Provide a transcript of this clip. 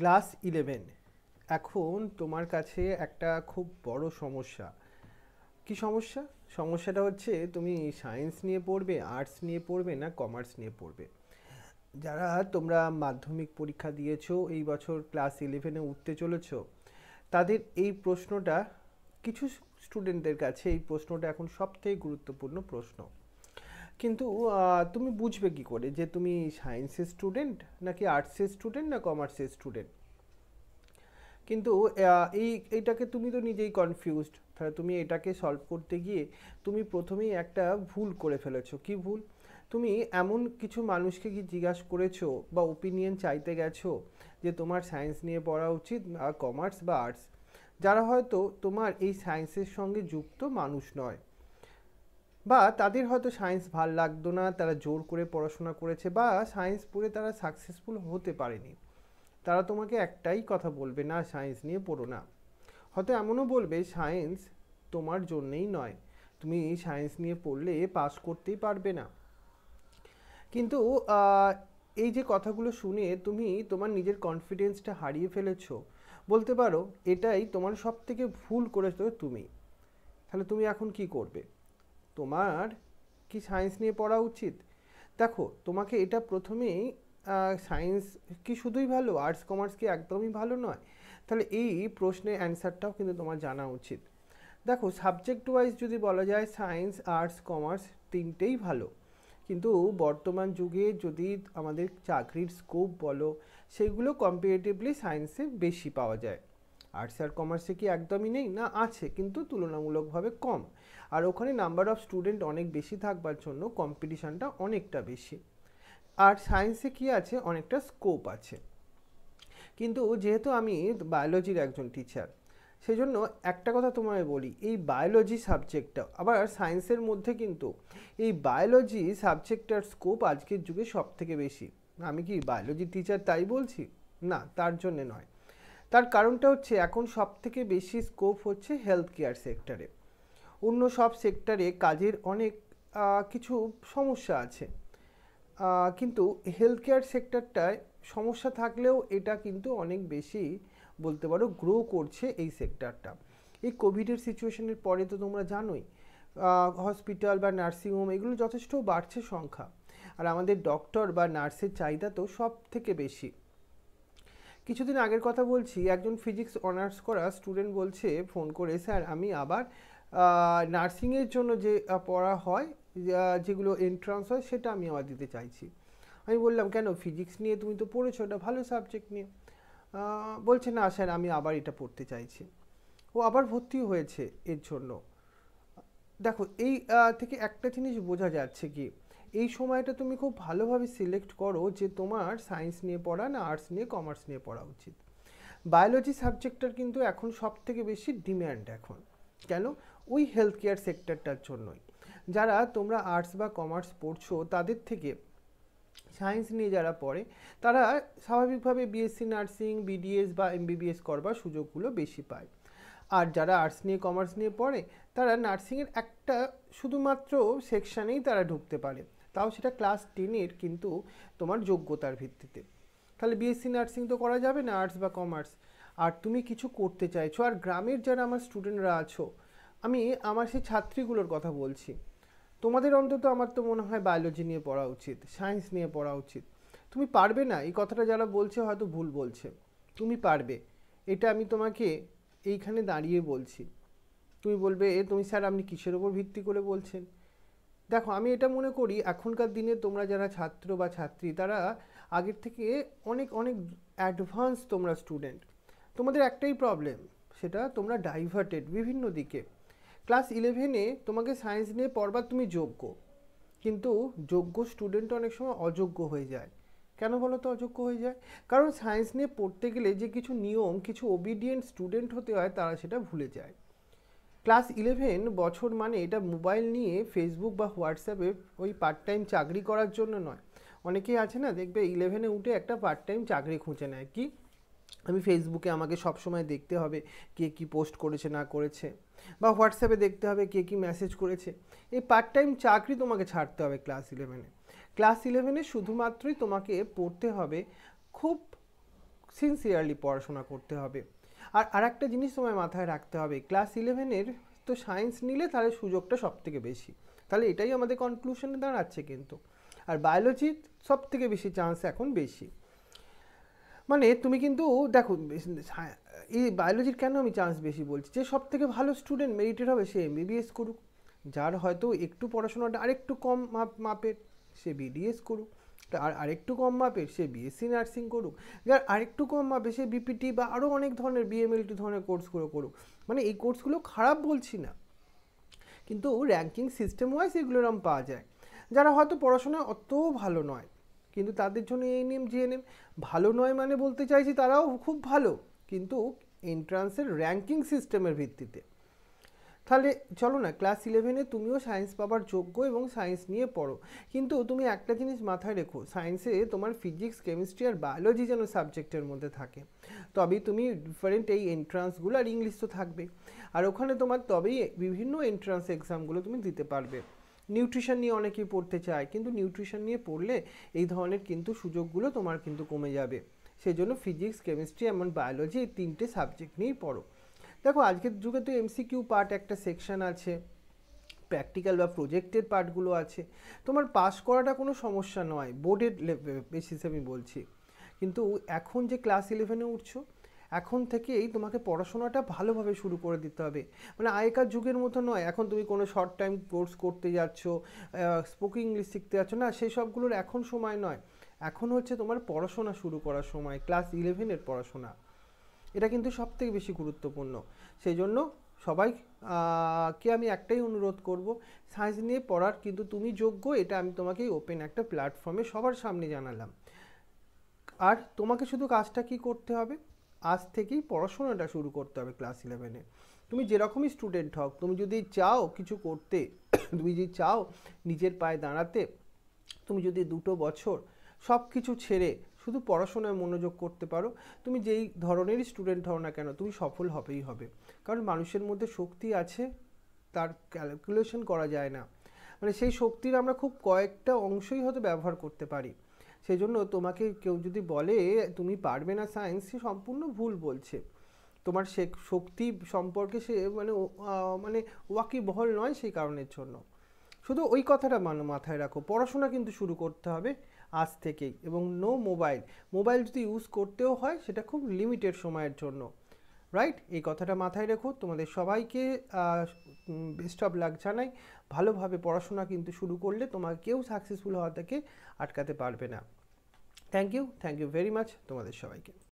class eleven এখন তোমার কাছে একটা খুব বড় সমস্যা কি সমস্যা সমস্যাটা হচ্ছে তুমি সায়েন্স নিয়ে পড়বে আর্টস নিয়ে পড়বে না কমার্স নিয়ে পড়বে যারা তোমরা মাধ্যমিক পরীক্ষা দিয়েছো এই বছর ক্লাস ইলেভেনে উঠতে চলেছ তাদের এই প্রশ্নটা কিছু স্টুডেন্টদের কাছে এই প্রশ্নটা এখন সবথেকে গুরুত্বপূর্ণ প্রশ্ন কিন্তু তুমি বুঝবে কি করে যে তুমি সায়েন্সের স্টুডেন্ট নাকি আর্টসের স্টুডেন্ট না কমার্সের স্টুডেন্ট কিন্তু এই এইটাকে তুমি তো নিজেই কনফিউজড তাহলে তুমি এটাকে সলভ করতে গিয়ে তুমি প্রথমেই একটা ভুল করে ফেলেছ কি ভুল তুমি এমন কিছু মানুষকে কি জিজ্ঞাসা করেছো বা ওপিনিয়ন চাইতে গেছো যে তোমার সায়েন্স নিয়ে পড়া উচিত কমার্স বা আর্টস যারা হয়তো তোমার এই সায়েন্সের সঙ্গে যুক্ত মানুষ নয় বা তাদের হয়তো সায়েন্স ভাল লাগতো না তারা জোর করে পড়াশোনা করেছে বা সায়েন্স পড়ে তারা সাকসেসফুল হতে পারেনি তারা তোমাকে একটাই কথা বলবে না সায়েন্স নিয়ে পড়ো না হয়তো এমনও বলবে সায়েন্স তোমার জন্যেই নয় তুমি সায়েন্স নিয়ে পড়লে পাস করতেই পারবে না কিন্তু এই যে কথাগুলো শুনে তুমি তোমার নিজের কনফিডেন্সটা হারিয়ে ফেলেছো বলতে পারো এটাই তোমার সব থেকে ভুল করেছো তুমি তাহলে তুমি এখন কি করবে তোমার কি সায়েন্স নিয়ে পড়া উচিত দেখো তোমাকে এটা প্রথমেই সায়েন্স কি শুধুই ভালো আর্টস কমার্স কি একদমই ভালো নয় তাহলে এই প্রশ্নের অ্যান্সারটাও কিন্তু তোমার জানা উচিত দেখো সাবজেক্ট ওয়াইজ যদি বলা যায় সায়েন্স আর্টস কমার্স তিনটেই ভালো কিন্তু বর্তমান যুগে যদি আমাদের চাকরির স্কোপ বলো সেগুলো কম্পিটিভলি সায়েন্সে বেশি পাওয়া যায় আর্টস আর কমার্সে কি একদমই নেই না আছে কিন্তু তুলনামূলকভাবে কম আর ওখানে নাম্বার অফ স্টুডেন্ট অনেক বেশি থাকবার জন্য কম্পিটিশানটা অনেকটা বেশি আর সায়েন্সে কি আছে অনেকটা স্কোপ আছে কিন্তু যেহেতু আমি বায়োলজির একজন টিচার সেই জন্য একটা কথা তোমায় বলি এই বায়োলজি সাবজেক্টটা আবার সায়েন্সের মধ্যে কিন্তু এই বায়োলজি সাবজেক্টটার স্কোপ আজকের যুগে সব থেকে বেশি আমি কি বায়োলজি টিচার তাই বলছি না তার জন্যে নয় তার কারণটা হচ্ছে এখন সব থেকে বেশি স্কোপ হচ্ছে হেলথ কেয়ার সেক্টরে অন্য সব সেক্টরে কাজের অনেক কিছু সমস্যা আছে কিন্তু হেলথ কেয়ার সেক্টরটায় সমস্যা থাকলেও এটা কিন্তু অনেক বেশি বলতে পারো গ্রো করছে এই সেক্টরটা এই কোভিডের সিচুয়েশনের পরে তো তোমরা জানোই হসপিটাল বা নার্সিংহোম এগুলো যথেষ্ট বাড়ছে সংখ্যা আর আমাদের ডক্টর বা নার্সের চাহিদা তো সব থেকে বেশি কিছুদিন আগের কথা বলছি একজন ফিজিক্স অনার্স করা স্টুডেন্ট বলছে ফোন করে স্যার আমি আবার নার্সিংয়ের জন্য যে পড়া হয় যেগুলো এন্ট্রান্স হয় সেটা আমি আবার দিতে চাইছি আমি বললাম কেন ফিজিক্স নিয়ে তুমি তো পড়েছো এটা ভালো সাবজেক্ট নিয়ে বলছে না স্যার আমি আবার এটা পড়তে চাইছি ও আবার ভর্তি হয়েছে এর জন্য দেখো এই থেকে একটা জিনিস বোঝা যাচ্ছে কি এই সময়টা তুমি খুব ভালোভাবে সিলেক্ট করো যে তোমার সায়েন্স নিয়ে পড়া না আর্টস নিয়ে কমার্স নিয়ে পড়া উচিত বায়োলজি সাবজেক্টটার কিন্তু এখন সব থেকে বেশি ডিম্যান্ড এখন কেন ওই হেলথ কেয়ার সেক্টরটার জন্যই যারা তোমরা আর্টস বা কমার্স পড়ছো তাদের থেকে সায়েন্স নিয়ে যারা পড়ে তারা স্বাভাবিকভাবে বিএসসি নার্সিং বিডিএস বা এমবিবিএস করবার সুযোগগুলো বেশি পায় আর যারা আর্টস নিয়ে কমার্স নিয়ে পড়ে তারা নার্সিংয়ের একটা শুধুমাত্র সেকশানেই তারা ঢুকতে পারে তাও সেটা ক্লাস টেনের কিন্তু তোমার যোগ্যতার ভিত্তিতে তাহলে বিএসসি নার্সিং তো করা যাবে না আর্টস বা কমার্স আর তুমি কিছু করতে চাইছো আর গ্রামের যারা আমার স্টুডেন্টরা আছো আমি আমার সেই ছাত্রীগুলোর কথা বলছি তোমাদের অন্তত আমার তো মনে হয় বায়োলজি নিয়ে পড়া উচিত সায়েন্স নিয়ে পড়া উচিত তুমি পারবে না এই কথাটা যারা বলছে হয়তো ভুল বলছে তুমি পারবে এটা আমি তোমাকে এইখানে দাঁড়িয়ে বলছি তুমি বলবে তুমি স্যার আপনি কিসের ওপর ভিত্তি করে বলছেন দেখো আমি এটা মনে করি এখনকার দিনে তোমরা যারা ছাত্র বা ছাত্রী তারা আগের থেকে অনেক অনেক অ্যাডভান্স তোমরা স্টুডেন্ট তোমাদের একটাই প্রবলেম সেটা তোমরা ডাইভার্টেড বিভিন্ন দিকে ক্লাস ইলেভেনে তোমাকে সায়েন্স নিয়ে পড়বার তুমি যোগ্য কিন্তু যোগ্য স্টুডেন্ট অনেক সময় অযোগ্য হয়ে যায় কেন বলো তো অযোগ্য হয়ে যায় কারণ সায়েন্স নিয়ে পড়তে গেলে যে কিছু নিয়ম কিছু ওবিডিয়েন্ট স্টুডেন্ট হতে হয় তারা সেটা ভুলে যায় ক্লাস ইলেভেন বছর মানে এটা মোবাইল নিয়ে ফেসবুক বা হোয়াটসঅ্যাপে ওই পার্ট টাইম চাকরি করার জন্য নয় অনেকেই আছে না দেখবে ইলেভেনে উঠে একটা পার্ট টাইম চাকরি খুঁজে নেয় কি আমি ফেসবুকে আমাকে সবসময় দেখতে হবে কে কি পোস্ট করেছে না করেছে বা হোয়াটসঅ্যাপে দেখতে হবে কে কি মেসেজ করেছে এই পার্ট টাইম চাকরি তোমাকে ছাড়তে হবে ক্লাস ইলেভেনে ক্লাস ইলেভেনে শুধুমাত্রই তোমাকে পড়তে হবে খুব সিনসিয়ারলি পড়াশোনা করতে হবে আর আর একটা জিনিস তোমায় মাথায় রাখতে হবে ক্লাস ইলেভেনের তো সায়েন্স নিলে তাহলে সুযোগটা সব থেকে বেশি তাহলে এটাই আমাদের কনক্লুশনে দাঁড়াচ্ছে কিন্তু আর বায়োলজি সব থেকে বেশি চান্স এখন বেশি মানে তুমি কিন্তু দেখো এই বায়োলজির কেন আমি চান্স বেশি বলছি যে সব থেকে ভালো স্টুডেন্ট মেরিটেড হবে সে এমবিবিএস করুক যার হয়তো একটু পড়াশোনাটা আরেকটু কম মাপের সে বিডিএস করুক আর আরেকটু কম মাপে সে বিএসসি নার্সিং করুক যার আরেকটু কম মাপে সে বিপিটি বা আরও অনেক ধরনের বিএমএলটি ধরনের কোর্সগুলো করুক মানে এই কোর্সগুলো খারাপ বলছি না কিন্তু র্যাঙ্কিং সিস্টেম ওয়াইজ এগুলো এরম পাওয়া যায় যারা হয়তো পড়াশোনা অত ভালো নয় কিন্তু তাদের জন্য এই নেম জিএনএম ভালো নয় মানে বলতে চাইছি তারাও খুব ভালো কিন্তু এন্ট্রান্সের র্যাঙ্কিং সিস্টেমের ভিত্তিতে তাহলে চলো না ক্লাস ইলেভেনে তুমিও সায়েন্স পাবার যোগ্য এবং সায়েন্স নিয়ে পড়ো কিন্তু তুমি একটা জিনিস মাথায় রেখো সায়েন্সে তোমার ফিজিক্স কেমিস্ট্রি আর বায়োলজি যেন সাবজেক্টের মধ্যে থাকে তবেই তুমি ডিফারেন্ট এই এন্ট্রান্সগুলো আর ইংলিশ তো থাকবে আর ওখানে তোমার তবেই বিভিন্ন এন্ট্রান্স এক্সামগুলো তুমি দিতে পারবে নিউট্রিশন নিয়ে অনেকেই পড়তে চায় কিন্তু নিউট্রিশন নিয়ে পড়লে এই ধরনের কিন্তু সুযোগগুলো তোমার কিন্তু কমে যাবে সেজন্য ফিজিক্স কেমিস্ট্রি এমন বায়োলজি এই তিনটে সাবজেক্ট নিয়েই পড়ো দেখো আজকের যুগে তো এমসিকিউ পার্ট একটা সেকশান আছে প্র্যাকটিক্যাল বা প্রজেক্টের পার্টগুলো আছে তোমার পাস করাটা কোনো সমস্যা নয় বোর্ডের বেসিসে আমি বলছি কিন্তু এখন যে ক্লাস ইলেভেনে উঠছো এখন থেকেই তোমাকে পড়াশোনাটা ভালোভাবে শুরু করে দিতে হবে মানে আগেকার যুগের মতো নয় এখন তুমি কোনো শর্ট টাইম কোর্স করতে যাচ্ছ স্পোকিং ইংলিশ শিখতে যাচ্ছ না সেই সবগুলোর এখন সময় নয় এখন হচ্ছে তোমার পড়াশোনা শুরু করার সময় ক্লাস ইলেভেনের পড়াশোনা এটা কিন্তু সবথেকে বেশি গুরুত্বপূর্ণ সেই জন্য সবাই কে আমি একটাই অনুরোধ করব সায়েন্স নিয়ে পড়ার কিন্তু তুমি যোগ্য এটা আমি তোমাকে ওপেন একটা প্ল্যাটফর্মে সবার সামনে জানালাম আর তোমাকে শুধু কাজটা কি করতে হবে আজ থেকেই পড়াশোনাটা শুরু করতে হবে ক্লাস ইলেভেনে তুমি যেরকমই স্টুডেন্ট হও তুমি যদি চাও কিছু করতে তুমি যদি চাও নিজের পায়ে দাঁড়াতে তুমি যদি দুটো বছর সব কিছু ছেড়ে শুধু পড়াশোনায় মনোযোগ করতে পারো তুমি যেই ধরনেরই স্টুডেন্ট হও না কেন তুমি সফল হবেই হবে কারণ মানুষের মধ্যে শক্তি আছে তার ক্যালকুলেশন করা যায় না মানে সেই শক্তির আমরা খুব কয়েকটা অংশই হয়তো ব্যবহার করতে পারি সেই জন্য তোমাকে কেউ যদি বলে তুমি পারবে না সায়েন্স সে সম্পূর্ণ ভুল বলছে তোমার সে শক্তি সম্পর্কে সে মানে মানে ওয়াকি বহল নয় সেই কারণের জন্য শুধু ওই কথাটা মানো মাথায় রাখো পড়াশোনা কিন্তু শুরু করতে হবে আজ থেকেই এবং নো মোবাইল মোবাইল যদি ইউজ করতেও হয় সেটা খুব লিমিটেড সময়ের জন্য রাইট এই কথাটা মাথায় রেখো তোমাদের সবাইকে বেস্ট অফ লাক জানাই ভালোভাবে পড়াশোনা কিন্তু শুরু করলে তোমাকে কেউ সাকসেসফুল হওয়া থেকে আটকাতে পারবে না thank you thank you very much তোমাদের সবাইকে